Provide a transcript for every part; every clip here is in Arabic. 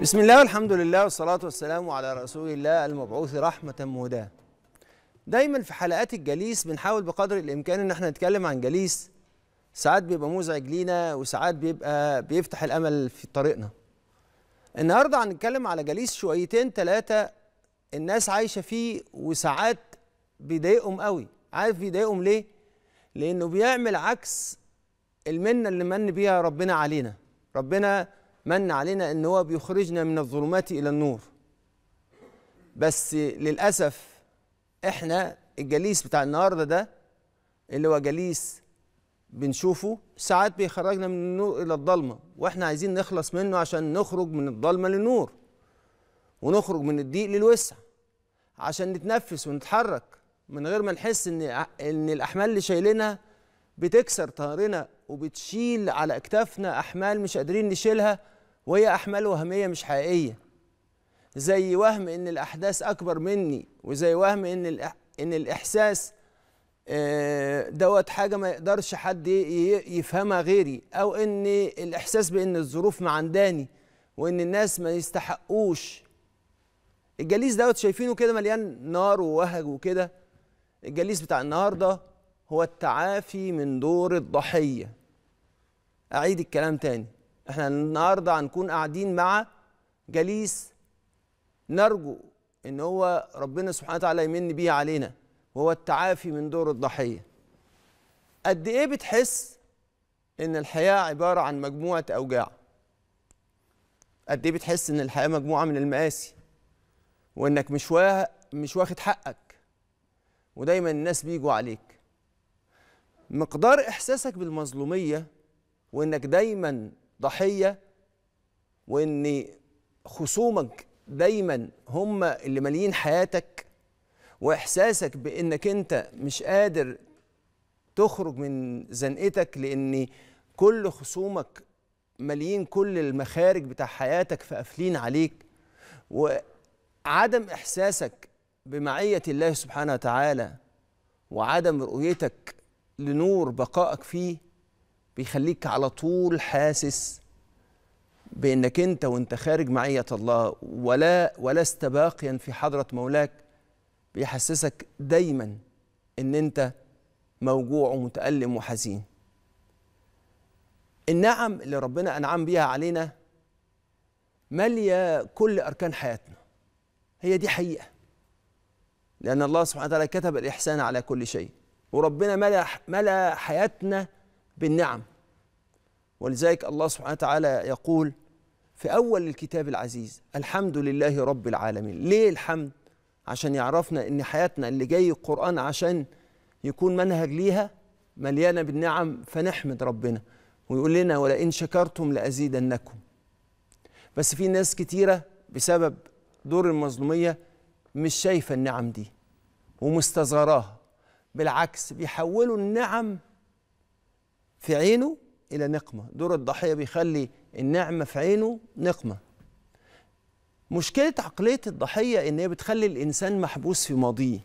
بسم الله والحمد لله والصلاة والسلام على رسول الله المبعوث رحمة مهداة دايما في حلقات الجليس بنحاول بقدر الإمكان إن احنا نتكلم عن جليس ساعات بيبقى مزعج لينا وساعات بيبقى بيفتح الأمل في طريقنا النهاردة هنتكلم على جليس شويتين ثلاثة الناس عايشة فيه وساعات بيضايقهم قوي عارف بيضايقهم ليه؟ لأنه بيعمل عكس المنة اللي من بيها ربنا علينا ربنا من علينا ان هو بيخرجنا من الظلمات الى النور بس للاسف احنا الجليس بتاع النهارده ده اللي هو جليس بنشوفه ساعات بيخرجنا من النور الى الضلمه واحنا عايزين نخلص منه عشان نخرج من الضلمه للنور ونخرج من الضيق للوسع عشان نتنفس ونتحرك من غير ما نحس ان ان الاحمال اللي شايلينها بتكسر طهرنا وبتشيل على اكتافنا احمال مش قادرين نشيلها وهي أحمال وهمية مش حقيقية زي وهم إن الأحداث أكبر مني وزي وهم إن إن الإحساس آه، دوت حاجة ما يقدرش حد يفهمها غيري أو إن الإحساس بإن الظروف معنداني وإن الناس ما يستحقوش الجليس دوت شايفينه كده مليان نار ووهج وكده الجليس بتاع النهارده هو التعافي من دور الضحية أعيد الكلام تاني احنا النهارده هنكون قاعدين مع جليس نرجو ان هو ربنا سبحانه وتعالى يمن بيه علينا وهو التعافي من دور الضحيه قد ايه بتحس ان الحياه عباره عن مجموعه اوجاع قد ايه بتحس ان الحياه مجموعه من المآسي وانك مش وا... مش واخد حقك ودايما الناس بيجوا عليك مقدار احساسك بالمظلوميه وانك دايما ضحيه وان خصومك دايما هم اللي ماليين حياتك واحساسك بانك انت مش قادر تخرج من زنقتك لان كل خصومك ماليين كل المخارج بتاع حياتك فقافلين عليك وعدم احساسك بمعيه الله سبحانه وتعالى وعدم رؤيتك لنور بقائك فيه بيخليك على طول حاسس بانك انت وانت خارج معيه الله ولا ولست باقيا في حضره مولاك بيحسسك دايما ان انت موجوع ومتالم وحزين النعم اللي ربنا انعم بيها علينا ماليه كل اركان حياتنا هي دي حقيقه لان الله سبحانه وتعالى كتب الاحسان على كل شيء وربنا ملا ملا حياتنا بالنعم ولذلك الله سبحانه وتعالى يقول في أول الكتاب العزيز الحمد لله رب العالمين ليه الحمد؟ عشان يعرفنا إن حياتنا اللي جاي القرآن عشان يكون منهج ليها مليانة بالنعم فنحمد ربنا ويقول لنا ولئن شكرتم لأزيدنكم بس في ناس كتيرة بسبب دور المظلومية مش شايفة النعم دي ومستصغراها بالعكس بيحولوا النعم في عينه الى نقمه دور الضحيه بيخلي النعمه في عينه نقمه مشكله عقليه الضحيه ان هي بتخلي الانسان محبوس في ماضيه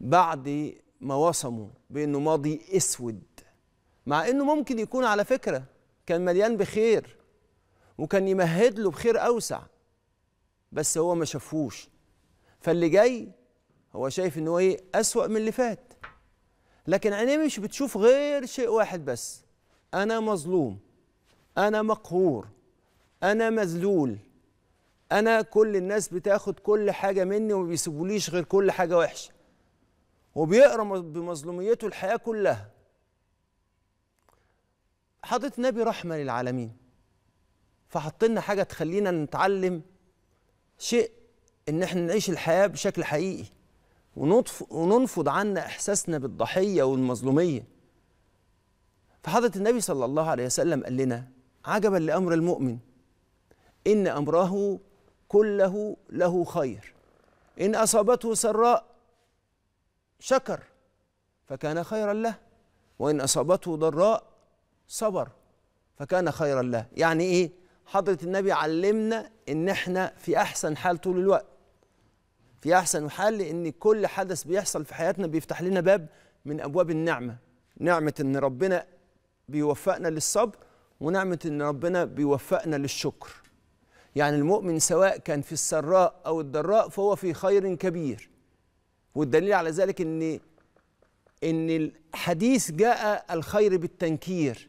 بعد ما وصمه بانه ماضي اسود مع انه ممكن يكون على فكره كان مليان بخير وكان يمهد له بخير اوسع بس هو ما شافوش فاللي جاي هو شايف ان هو ايه اسوا من اللي فات لكن عينيه مش بتشوف غير شيء واحد بس أنا مظلوم أنا مقهور أنا مذلول أنا كل الناس بتاخد كل حاجة مني وما بيسيبوليش غير كل حاجة وحشة وبيقرا بمظلوميته الحياة كلها حضرت نبي رحمة للعالمين فحطينا لنا حاجة تخلينا نتعلم شيء إن إحنا نعيش الحياة بشكل حقيقي وننفض عنا إحساسنا بالضحية والمظلومية فحضرة النبي صلى الله عليه وسلم قال لنا عجبا لأمر المؤمن إن أمره كله له خير إن أصابته سراء شكر فكان خيرا له وإن أصابته ضراء صبر فكان خيرا له يعني إيه حضرة النبي علمنا إن إحنا في أحسن حال طول الوقت في أحسن حال لأن كل حدث بيحصل في حياتنا بيفتح لنا باب من أبواب النعمة نعمة إن ربنا بيوفقنا للصبر ونعمة إن ربنا بيوفقنا للشكر يعني المؤمن سواء كان في السراء أو الضراء فهو في خير كبير والدليل على ذلك إن إن الحديث جاء الخير بالتنكير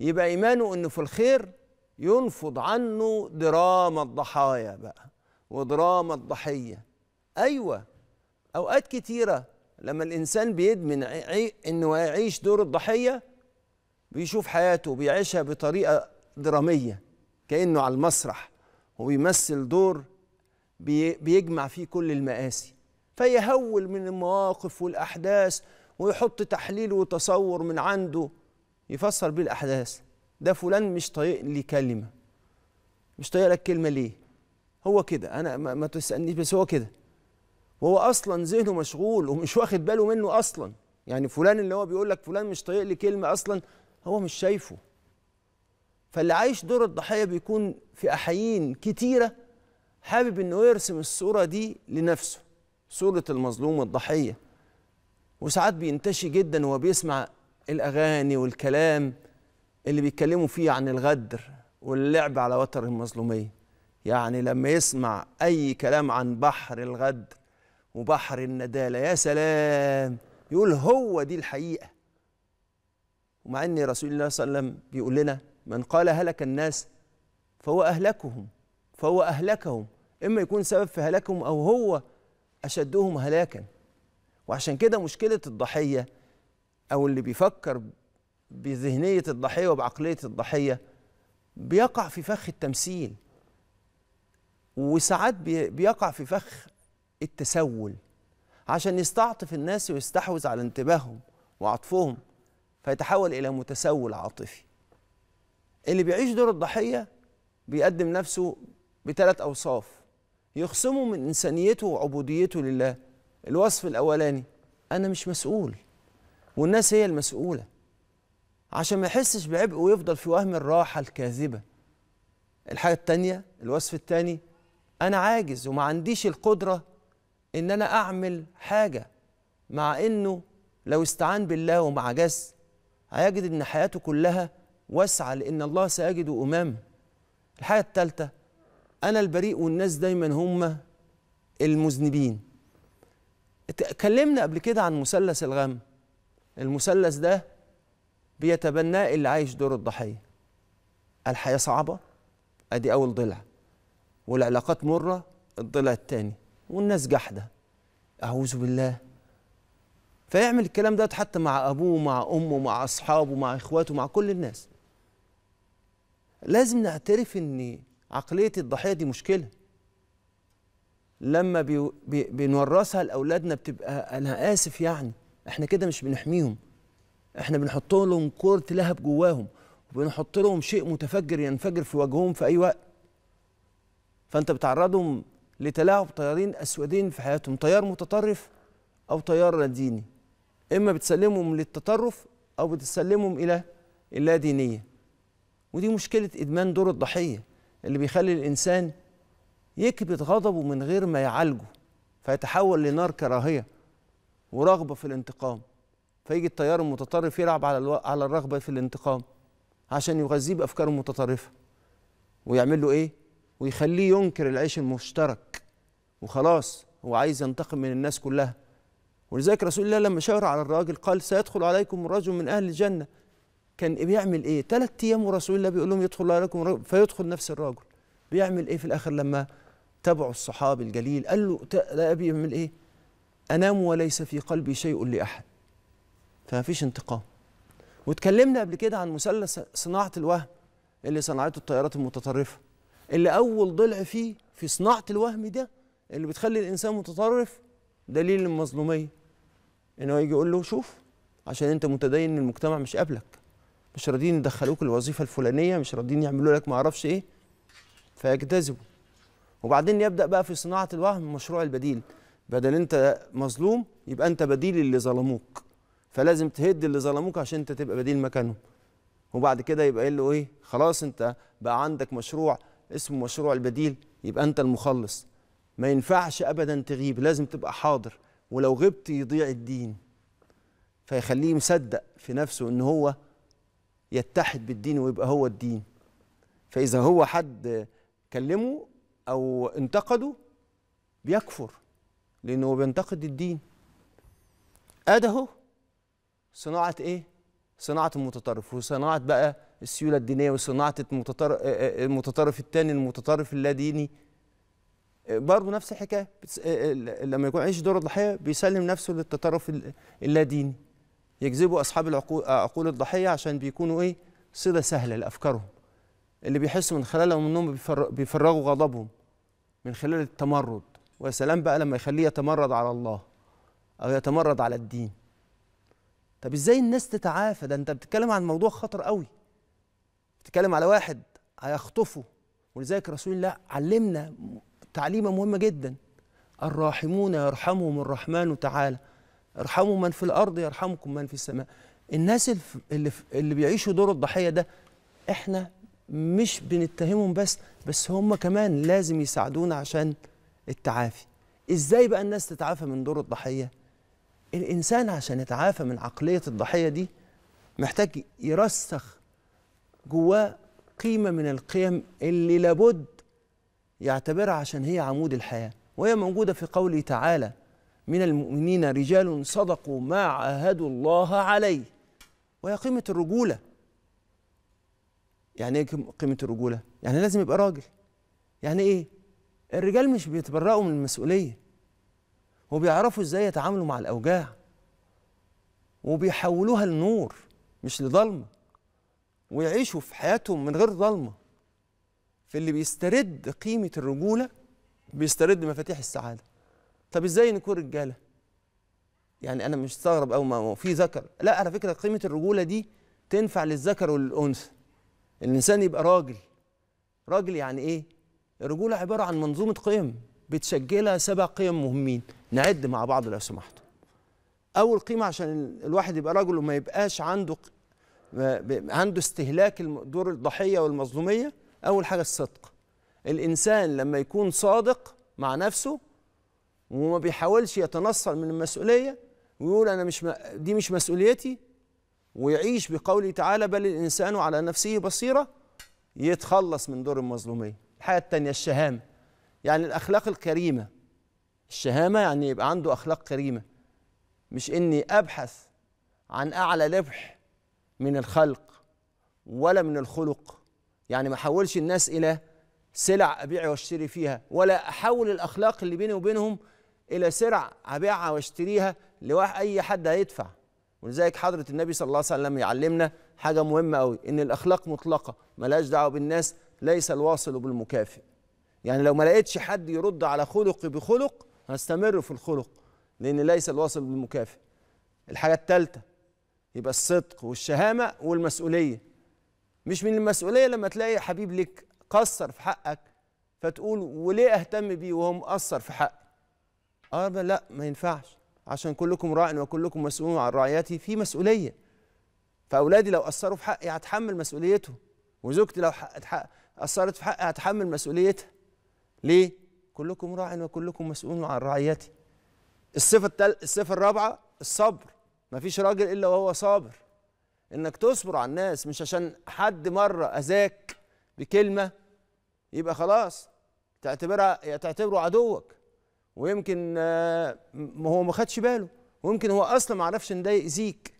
يبقى إيمانه إنه في الخير ينفض عنه دراما الضحايا بقى ودراما الضحية أيوة أوقات كتيرة لما الإنسان بيدمن إنه يعيش دور الضحية بيشوف حياته بيعيشها بطريقة درامية كأنه على المسرح وبيمثل دور بيجمع فيه كل المآسي فيهول من المواقف والأحداث ويحط تحليل وتصور من عنده يفسر بيه الأحداث ده فلان مش طايق لي كلمة مش طايق لك كلمة ليه هو كده أنا ما تسألنيش بس هو كده وهو أصلا ذهنه مشغول ومش واخد باله منه أصلا يعني فلان اللي هو بيقول لك فلان مش طايق لي كلمة أصلا هو مش شايفه فاللي عايش دور الضحيه بيكون في احايين كتيره حابب انه يرسم الصوره دي لنفسه صوره المظلوم والضحيه وساعات بينتشي جدا وهو بيسمع الاغاني والكلام اللي بيتكلموا فيه عن الغدر واللعب على وتر المظلوميه يعني لما يسمع اي كلام عن بحر الغدر وبحر النداله يا سلام يقول هو دي الحقيقه ومع ان رسول الله صلى الله عليه وسلم بيقول لنا من قال هلك الناس فهو اهلكهم فهو اهلكهم اما يكون سبب في هلاكهم او هو اشدهم هلاكا وعشان كده مشكله الضحيه او اللي بيفكر بذهنيه الضحيه وبعقليه الضحيه بيقع في فخ التمثيل وساعات بيقع في فخ التسول عشان يستعطف الناس ويستحوذ على انتباههم وعطفهم فيتحول إلى متسول عاطفي اللي بيعيش دور الضحية بيقدم نفسه بثلاث أوصاف يخصمه من إنسانيته وعبوديته لله الوصف الأولاني أنا مش مسؤول والناس هي المسؤولة عشان ما يحسش بعبء ويفضل في وهم الراحة الكاذبة الحاجة التانية الوصف التاني أنا عاجز وما عنديش القدرة إن أنا أعمل حاجة مع إنه لو استعان بالله ومعجز هيجد أن حياته كلها واسعة لأن الله سيجده امام الحاجة الثالثة أنا البريء والناس دايما هم المذنبين اتكلمنا قبل كده عن مثلث الغم المثلث ده بيتبناه اللي عايش دور الضحية الحياة صعبة أدي أول ضلع والعلاقات مرة الضلع الثاني والناس جحدة أعوذ بالله فيعمل الكلام ده حتى مع ابوه مع امه مع اصحابه مع اخواته مع كل الناس لازم نعترف ان عقليه الضحيه دي مشكله لما بي بي بنورثها لاولادنا بتبقى انا اسف يعني احنا كده مش بنحميهم احنا بنحط لهم كره لهب جواهم وبنحط لهم شيء متفجر ينفجر في وجههم في اي وقت فانت بتعرضهم لتلاعب طيارين اسودين في حياتهم طيار متطرف او طيار ديني إما بتسلمهم للتطرف أو بتسلمهم إلى اللادينية ودي مشكلة إدمان دور الضحية اللي بيخلي الإنسان يكبت غضبه من غير ما يعالجه فيتحول لنار كراهية ورغبة في الانتقام فيجي التيار المتطرف يلعب على الو... على الرغبة في الانتقام عشان يغذيه بأفكاره المتطرفة ويعمل له إيه؟ ويخليه ينكر العيش المشترك وخلاص هو عايز ينتقم من الناس كلها ولذلك رسول الله لما شاور على الراجل قال سيدخل عليكم رجل من أهل الجنة كان بيعمل إيه؟ ثلاث أيام ورسول الله بيقول لهم يدخل عليكم رجل فيدخل نفس الراجل بيعمل إيه في الآخر لما تبعوا الصحابي الجليل قال له لا أبي يعمل إيه؟ أنام وليس في قلبي شيء لأحد فما فيش انتقام واتكلمنا قبل كده عن مثلث صناعة الوهم اللي صنعته الطيارات المتطرفة اللي أول ضلع فيه في صناعة الوهم ده اللي بتخلي الإنسان متطرف دليل المظلومية ان هو يجي يقول له شوف عشان انت متدين ان المجتمع مش قابلك مش راضيين يدخلوك الوظيفه الفلانيه مش راضيين يعملوا لك ما اعرفش ايه فيجتذبوا وبعدين يبدا بقى في صناعه الوهم مشروع البديل بدل انت مظلوم يبقى انت بديل اللي ظلموك فلازم تهد اللي ظلموك عشان انت تبقى بديل مكانهم وبعد كده يبقى يقول له ايه خلاص انت بقى عندك مشروع اسمه مشروع البديل يبقى انت المخلص ما ينفعش ابدا تغيب لازم تبقى حاضر ولو غبت يضيع الدين فيخليه مصدق في نفسه ان هو يتحد بالدين ويبقى هو الدين فاذا هو حد كلمه او انتقده بيكفر لانه بينتقد الدين اده صناعه ايه صناعه المتطرف وصناعه بقى السيوله الدينيه وصناعه المتطرف الثاني المتطرف اللاديني برضه نفس الحكايه آه، آه، لما يكون عايش دور الضحيه بيسلم نفسه للتطرف اللاديني يجذبوا اصحاب العقول عقول الضحيه عشان بيكونوا ايه صله سهله لافكارهم اللي بيحسوا من خلالهم انهم بيفرغوا غضبهم من خلال التمرد ويا سلام بقى لما يخليه يتمرد على الله او يتمرد على الدين طب ازاي الناس تتعافى ده انت بتتكلم عن موضوع خطر قوي بتتكلم على واحد هيخطفه ولذلك رسول الله علمنا تعليمة مهمة جدا الراحمون يرحمهم الرحمن تعالى ارحموا من في الأرض يرحمكم من في السماء الناس اللي, اللي بيعيشوا دور الضحية ده احنا مش بنتهمهم بس بس هم كمان لازم يساعدونا عشان التعافي ازاي بقى الناس تتعافى من دور الضحية الإنسان عشان يتعافى من عقلية الضحية دي محتاج يرسخ جواه قيمة من القيم اللي لابد يعتبرها عشان هي عمود الحياة وهي موجودة في قوله تعالى من المؤمنين رجال صدقوا ما عاهدوا الله عليه وهي قيمة الرجولة يعني ايه قيمة الرجولة؟ يعني لازم يبقى راجل يعني ايه؟ الرجال مش بيتبرأوا من المسؤولية وبيعرفوا ازاي يتعاملوا مع الأوجاع وبيحولوها لنور مش لظلمة ويعيشوا في حياتهم من غير ظلمة اللي بيسترد قيمة الرجولة بيسترد مفاتيح السعادة طب ازاي نكون رجالة يعني انا مش مستغرب او ما في ذكر لا على فكرة قيمة الرجولة دي تنفع للذكر والانثى الإنسان يبقى راجل راجل يعني إيه؟ الرجولة عبارة عن منظومة قيم بتسجلها سبع قيم مهمين نعد مع بعض لو سمحتوا أول قيمة عشان الواحد يبقى راجل وما يبقاش عنده عنده استهلاك دور الضحية والمظلومية أول حاجة الصدق الإنسان لما يكون صادق مع نفسه وما بيحاولش يتنصل من المسؤولية ويقول أنا مش دي مش مسؤوليتي ويعيش بقوله تعالى بل الإنسان على نفسه بصيرة يتخلص من دور المظلومية الحاجة الثانية الشهامة يعني الأخلاق الكريمة الشهامة يعني يبقى عنده أخلاق كريمة مش إني أبحث عن أعلى ربح من الخلق ولا من الخلق يعني ما احولش الناس الى سلع ابيع واشتري فيها ولا احول الاخلاق اللي بيني وبينهم الى سلع ابيعها واشتريها لواحد اي حد هيدفع ولذلك حضره النبي صلى الله عليه وسلم يعلمنا حاجه مهمه قوي ان الاخلاق مطلقه ملهاش دعوه بالناس ليس الواصل بالمكافئ يعني لو ما لقيتش حد يرد على خلقي بخلق هستمر في الخلق لان ليس الواصل بالمكافئ الحاجه الثالثه يبقى الصدق والشهامه والمسؤوليه مش من المسؤوليه لما تلاقي حبيب لك قصر في حقك فتقول وليه اهتم بيه وهو مقصر في حقي اه لا ما ينفعش عشان كلكم راع وكلكم مسؤول عن رعيتي في مسؤوليه فاولادي لو قصروا في حقي هتحمل مسؤوليتهم وزوجتي لو قصرت في حقي هتحمل مسؤوليتها ليه كلكم راع وكلكم مسؤول عن رعيتي الصفه التل... الصفه الرابعه الصبر مفيش راجل الا وهو صابر انك تصبر على الناس مش عشان حد مره اذاك بكلمه يبقى خلاص تعتبرها تعتبره عدوك ويمكن ما آه، هو ما خدش باله ويمكن هو اصلا ما عرفش ان ده يأذيك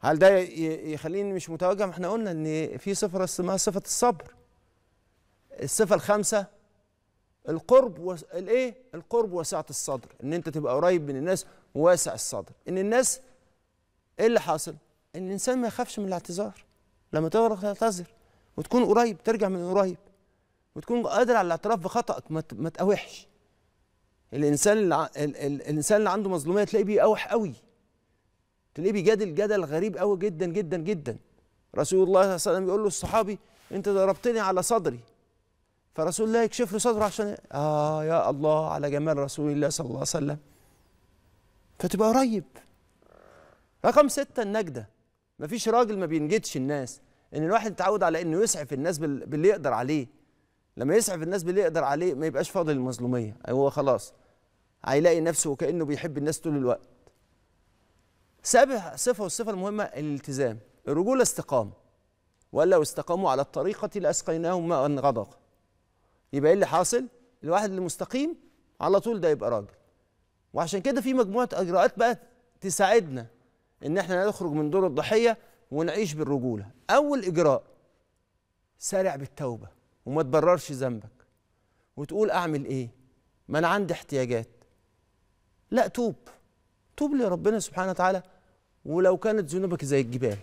هل ده يخليني مش متوجه ما احنا قلنا ان في صفه اسمها صفه الصبر الصفه الخامسه القرب الايه القرب وسعه الصدر ان انت تبقى قريب من الناس واسع الصدر ان الناس ايه اللي حاصل ان الانسان ما يخافش من الاعتذار لما تغلط تعتذر وتكون قريب ترجع من قريب وتكون قادر على الاعتراف بخطأك ما تقاوحش الانسان اللي الانسان اللي عنده مظلوميه تلاقيه بيقاوح قوي تلاقيه بيجادل جدل غريب قوي جدا جدا جدا رسول الله صلى الله عليه وسلم بيقول له الصحابي انت ضربتني على صدري فرسول الله يكشف له صدره عشان اه يا الله على جمال رسول الله صلى الله عليه وسلم فتبقى قريب رقم ستة النجدة مفيش راجل ما بينجدش الناس ان الواحد اتعود على انه يسعف الناس باللي يقدر عليه لما يسعف الناس باللي يقدر عليه ما يبقاش فاضل المظلوميه أيوة، هو خلاص هيلاقي نفسه وكانه بيحب الناس طول الوقت سابع صفه والصفه المهمه الالتزام الرجوله استقامه ولا استقاموا على الطريقه لاسقيناهم ماء غدق يبقى ايه اللي حاصل الواحد اللي مستقيم على طول ده يبقى راجل وعشان كده في مجموعه اجراءات بقى تساعدنا ان احنا نخرج من دور الضحيه ونعيش بالرجوله اول اجراء سارع بالتوبه وما تبررش ذنبك وتقول اعمل ايه ما انا عندي احتياجات لا توب توب لربنا سبحانه وتعالى ولو كانت ذنوبك زي الجبال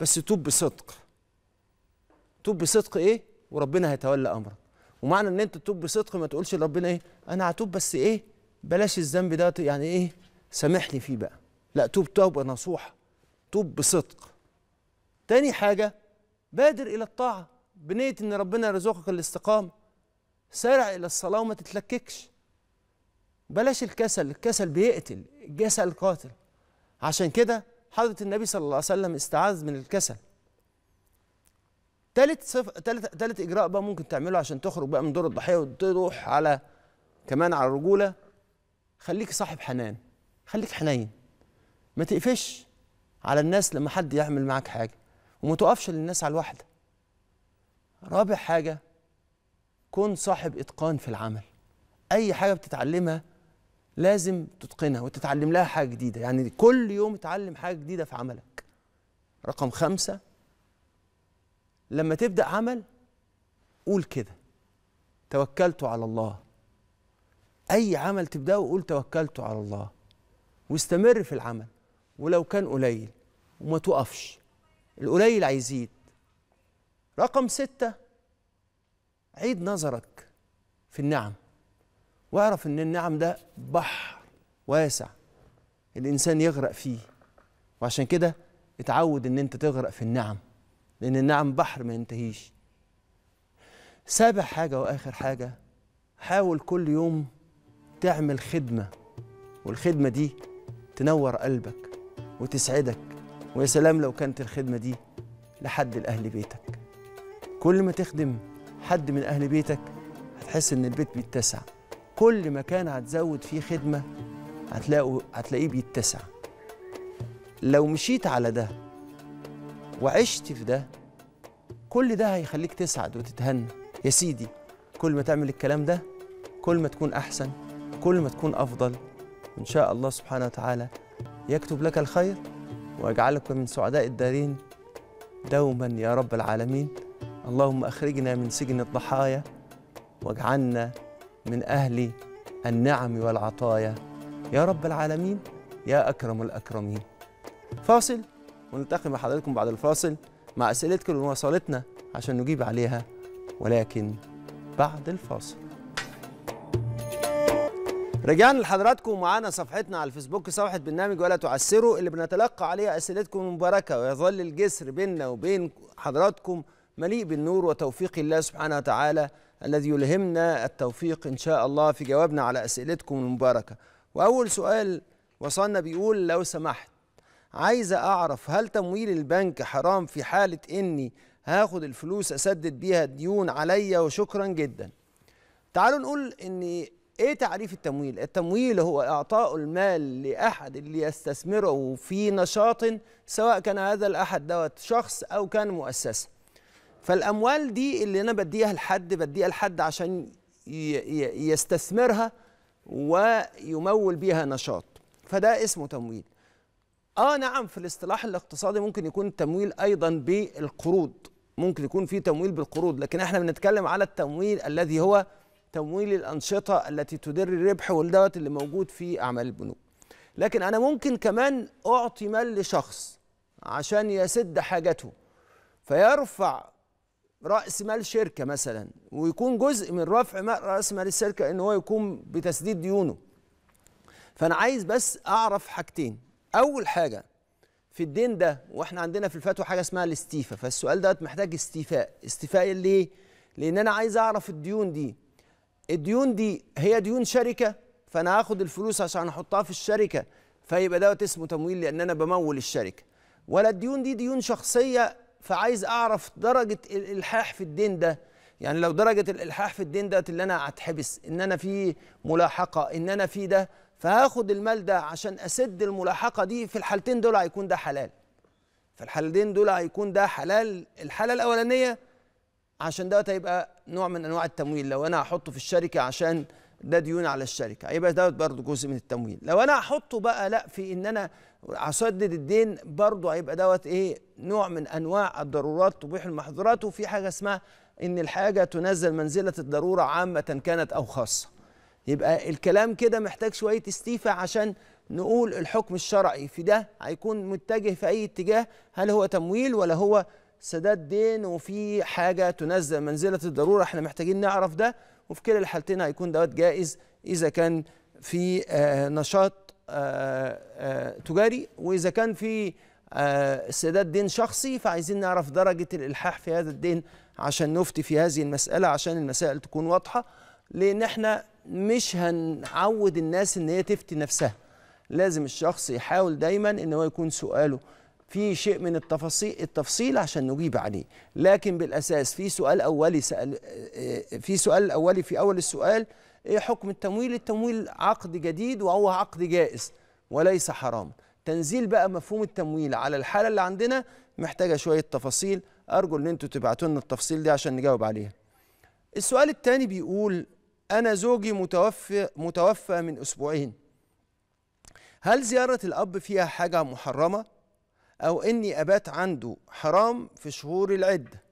بس توب بصدق توب بصدق ايه وربنا هيتولى امرك ومعنى ان انت تتوب بصدق ما تقولش لربنا ايه انا هتوب بس ايه بلاش الذنب ده يعني ايه سامحني فيه بقى لا توب توبة نصوحة توب بصدق تاني حاجة بادر إلى الطاعة بنية إن ربنا يرزقك الاستقامة سارع إلى الصلاة وما تتلككش بلاش الكسل الكسل بيقتل الكسل قاتل عشان كده حضرة النبي صلى الله عليه وسلم استعاذ من الكسل تالت صف... تالت تالت اجراء بقى ممكن تعمله عشان تخرج بقى من دور الضحيه وتروح على كمان على الرجوله خليك صاحب حنان خليك حنين ما تقفش على الناس لما حد يعمل معاك حاجه وما تقفش للناس على الواحده رابع حاجه كن صاحب اتقان في العمل اي حاجه بتتعلمها لازم تتقنها وتتعلم لها حاجه جديده يعني كل يوم اتعلم حاجه جديده في عملك رقم خمسة لما تبدأ عمل قول كده توكلت على الله أي عمل تبدأه قول توكلت على الله واستمر في العمل ولو كان قليل وما توقفش القليل هيزيد رقم ستة عيد نظرك في النعم واعرف ان النعم ده بحر واسع الانسان يغرق فيه وعشان كده اتعود ان انت تغرق في النعم لان النعم بحر ما ينتهيش سابع حاجه واخر حاجه حاول كل يوم تعمل خدمه والخدمه دي تنور قلبك وتسعدك ويا سلام لو كانت الخدمة دي لحد لأهل بيتك كل ما تخدم حد من أهل بيتك هتحس إن البيت بيتسع كل مكان هتزود فيه خدمة هتلاقوا هتلاقيه بيتسع لو مشيت على ده وعشت في ده كل ده هيخليك تسعد وتتهنى يا سيدي كل ما تعمل الكلام ده كل ما تكون أحسن كل ما تكون أفضل إن شاء الله سبحانه وتعالى يكتب لك الخير ويجعلك من سعداء الدارين دوما يا رب العالمين اللهم أخرجنا من سجن الضحايا واجعلنا من أهل النعم والعطايا يا رب العالمين يا أكرم الأكرمين فاصل ونلتقي مع حضراتكم بعد الفاصل مع أسئلتكم اللي وصلتنا عشان نجيب عليها ولكن بعد الفاصل رجعنا لحضراتكم ومعانا صفحتنا على الفيسبوك صفحه برنامج ولا تعسروا اللي بنتلقى عليها اسئلتكم المباركه ويظل الجسر بيننا وبين حضراتكم مليء بالنور وتوفيق الله سبحانه وتعالى الذي يلهمنا التوفيق ان شاء الله في جوابنا على اسئلتكم المباركه واول سؤال وصلنا بيقول لو سمحت عايزه اعرف هل تمويل البنك حرام في حاله اني هاخد الفلوس اسدد بيها الديون عليا وشكرا جدا تعالوا نقول ان ايه تعريف التمويل التمويل هو اعطاء المال لاحد اللي يستثمره في نشاط سواء كان هذا الاحد دوت شخص او كان مؤسسه فالاموال دي اللي انا بديها لحد بديها لحد عشان يستثمرها ويمول بيها نشاط فده اسمه تمويل اه نعم في الاصطلاح الاقتصادي ممكن يكون التمويل ايضا بالقروض ممكن يكون في تمويل بالقروض لكن احنا بنتكلم على التمويل الذي هو تمويل الانشطه التي تدر الربح والدوت اللي موجود في اعمال البنوك لكن انا ممكن كمان اعطي مال لشخص عشان يسد حاجته فيرفع راس مال شركه مثلا ويكون جزء من رفع راس مال الشركه ان هو يقوم بتسديد ديونه فانا عايز بس اعرف حاجتين اول حاجه في الدين ده واحنا عندنا في الفتوى حاجه اسمها الاستيفاء فالسؤال ده محتاج استيفاء استيفاء ليه لان انا عايز اعرف الديون دي الديون دي هي ديون شركه فانا هاخد الفلوس عشان احطها في الشركه فيبقى دوت اسمه تمويل لان انا بمول الشركه ولا الديون دي ديون شخصيه فعايز اعرف درجه الالحاح في الدين ده يعني لو درجه الالحاح في الدين ده اللي انا هتحبس ان انا في ملاحقه ان انا في ده فهاخد المال ده عشان اسد الملاحقه دي في الحالتين دول هيكون ده حلال في الحالتين دول هيكون ده حلال الحاله الاولانيه عشان دوت هيبقى نوع من انواع التمويل لو انا هحطه في الشركه عشان ده ديون على الشركه هيبقى دوت برضه جزء من التمويل لو انا هحطه بقى لا في ان انا اسدد الدين برضه هيبقى دوت ايه نوع من انواع الضرورات تبيح المحظورات وفي حاجه اسمها ان الحاجه تنزل منزله الضروره عامه كانت او خاصه يبقى الكلام كده محتاج شويه استيفاء عشان نقول الحكم الشرعي في ده هيكون متجه في اي اتجاه هل هو تمويل ولا هو سداد دين وفي حاجه تنزل منزله الضروره احنا محتاجين نعرف ده وفي كلا الحالتين هيكون دوت جائز اذا كان في آه، نشاط آه، آه، تجاري واذا كان في سداد دين شخصي فعايزين نعرف درجه الالحاح في هذا الدين عشان نفتي في هذه المساله عشان المسائل تكون واضحه لان احنا مش هنعود الناس ان هي تفتي نفسها لازم الشخص يحاول دايما ان هو يكون سؤاله في شيء من التفاصيل التفصيل عشان نجيب عليه لكن بالاساس في سؤال اولي سأل آه، في سؤال اولي في اول السؤال ايه حكم التمويل التمويل عقد جديد وهو عقد جائز وليس حرام تنزيل بقى مفهوم التمويل على الحاله اللي عندنا محتاجه شويه تفاصيل ارجو ان انتوا تبعتوا لنا التفصيل دي عشان نجاوب عليها السؤال الثاني بيقول انا زوجي متوفى متوفى من اسبوعين هل زياره الاب فيها حاجه محرمه أو إني أبات عنده حرام في شهور العدة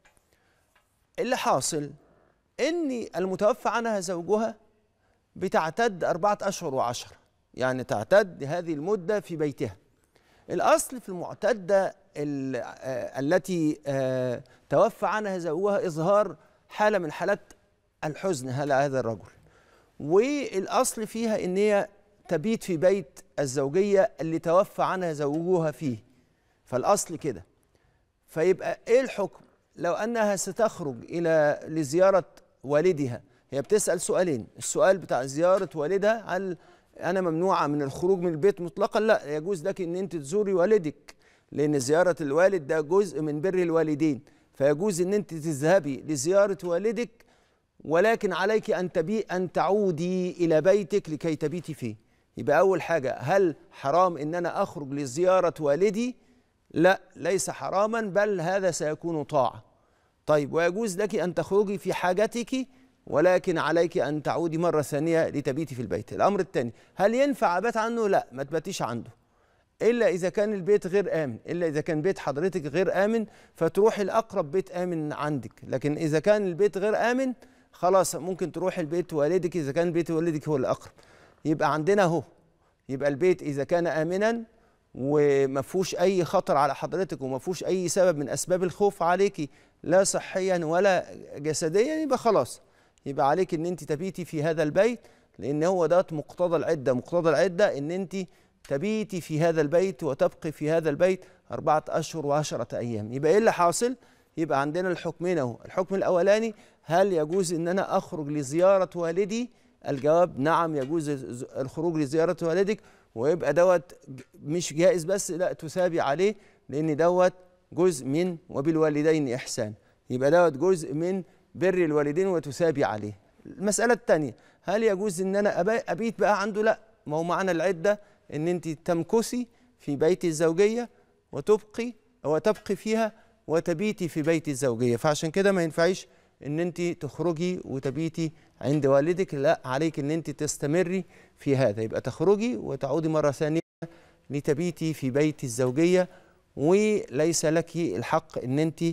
اللي حاصل إني المتوفى عنها زوجها بتعتد أربعة أشهر وعشرة يعني تعتد هذه المدة في بيتها الأصل في المعتدة آه، التي آه، توفى عنها زوجها إظهار حالة من حالات الحزن على هذا الرجل والأصل فيها إن هي تبيت في بيت الزوجية اللي توفى عنها زوجها فيه فالاصل كده فيبقى ايه الحكم لو انها ستخرج الى لزياره والدها هي بتسال سؤالين السؤال بتاع زياره والدها هل انا ممنوعه من الخروج من البيت مطلقا لا يجوز لك ان انت تزوري والدك لان زياره الوالد ده جزء من بر الوالدين فيجوز ان انت تذهبي لزياره والدك ولكن عليك ان تبي ان تعودي الى بيتك لكي تبيتي فيه يبقى اول حاجه هل حرام ان انا اخرج لزياره والدي لا ليس حراما بل هذا سيكون طاعة طيب ويجوز لك أن تخرجي في حاجتك ولكن عليك أن تعودي مرة ثانية لتبيتي في البيت الأمر الثاني هل ينفع أبات عنه؟ لا ما تباتيش عنده إلا إذا كان البيت غير آمن إلا إذا كان بيت حضرتك غير آمن فتروحي الأقرب بيت آمن عندك لكن إذا كان البيت غير آمن خلاص ممكن تروحي البيت والدك إذا كان بيت والدك هو الأقرب يبقى عندنا هو يبقى البيت إذا كان آمنا وما فيهوش اي خطر على حضرتك وما فيهوش اي سبب من اسباب الخوف عليكي لا صحيا ولا جسديا يبقى خلاص يبقى عليك ان انت تبيتي في هذا البيت لان هو ده مقتضى العده مقتضى العده ان انت تبيتي في هذا البيت وتبقي في هذا البيت أربعة أشهر وعشرة أيام يبقى إيه اللي حاصل؟ يبقى عندنا الحكمين أهو الحكم الأولاني هل يجوز أن أنا أخرج لزيارة والدي؟ الجواب نعم يجوز الخروج لزيارة والدك ويبقى دوت مش جائز بس لا تثابي عليه لان دوت جزء من وبالوالدين احسان يبقى دوت جزء من بر الوالدين وتثابي عليه المساله الثانيه هل يجوز ان انا ابيت بقى عنده لا ما هو معنى العده ان انت تمكثي في بيت الزوجيه وتبقي وتبقي فيها وتبيتي في بيت الزوجيه فعشان كده ما ينفعيش ان انت تخرجي وتبيتي عند والدك لا عليك ان انت تستمري في هذا يبقى تخرجي وتعودي مره ثانيه لتبيتي في بيت الزوجيه وليس لك الحق ان انت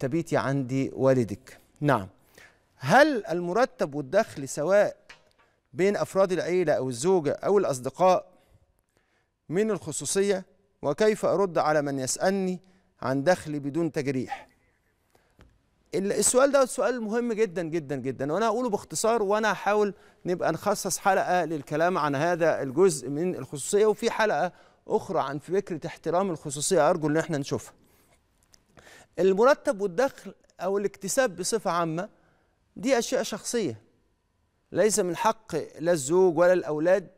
تبيتي عند والدك نعم هل المرتب والدخل سواء بين افراد العيله او الزوجه او الاصدقاء من الخصوصيه وكيف ارد على من يسالني عن دخلي بدون تجريح السؤال ده سؤال مهم جدا جدا جدا وانا هقوله باختصار وانا هحاول نبقى نخصص حلقه للكلام عن هذا الجزء من الخصوصيه وفي حلقه اخرى عن فكره احترام الخصوصيه ارجو ان احنا نشوفها. المرتب والدخل او الاكتساب بصفه عامه دي اشياء شخصيه ليس من حق لا الزوج ولا الاولاد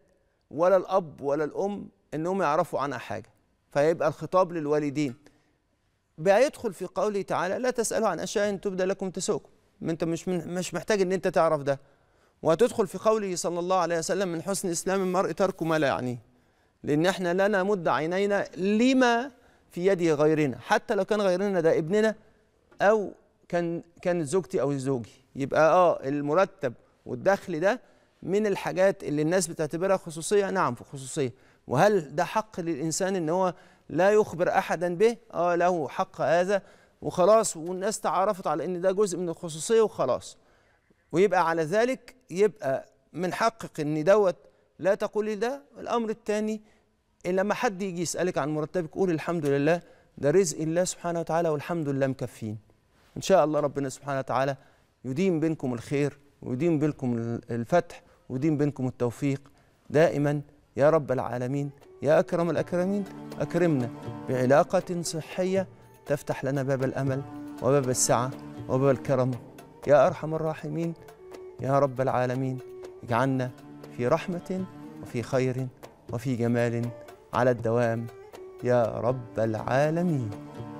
ولا الاب ولا الام انهم يعرفوا عنها حاجه فيبقى الخطاب للوالدين بيدخل في قوله تعالى لا تسألوا عن أشياء تبدى لكم تسؤكم أنت مش من مش محتاج أن أنت تعرف ده وهتدخل في قوله صلى الله عليه وسلم من حسن إسلام المرء ترك ما لا يعنيه لأن احنا لا نمد عينينا لما في يد غيرنا حتى لو كان غيرنا ده ابننا أو كان كانت زوجتي أو زوجي يبقى آه المرتب والدخل ده من الحاجات اللي الناس بتعتبرها خصوصية نعم في خصوصية وهل ده حق للإنسان أن هو لا يخبر أحدا به آه له حق هذا وخلاص والناس تعرفت على أن ده جزء من الخصوصية وخلاص ويبقى على ذلك يبقى من حقك أن دوت لا تقولي ده الأمر الثاني إن لما حد يجي يسألك عن مرتبك قول الحمد لله ده رزق الله سبحانه وتعالى والحمد لله مكفين إن شاء الله ربنا سبحانه وتعالى يديم بينكم الخير ويديم بينكم الفتح ويديم بينكم التوفيق دائما يا رب العالمين يا أكرم الأكرمين أكرمنا بعلاقة صحية تفتح لنا باب الأمل وباب السعة وباب الكرم يا أرحم الراحمين يا رب العالمين اجعلنا في رحمة وفي خير وفي جمال على الدوام يا رب العالمين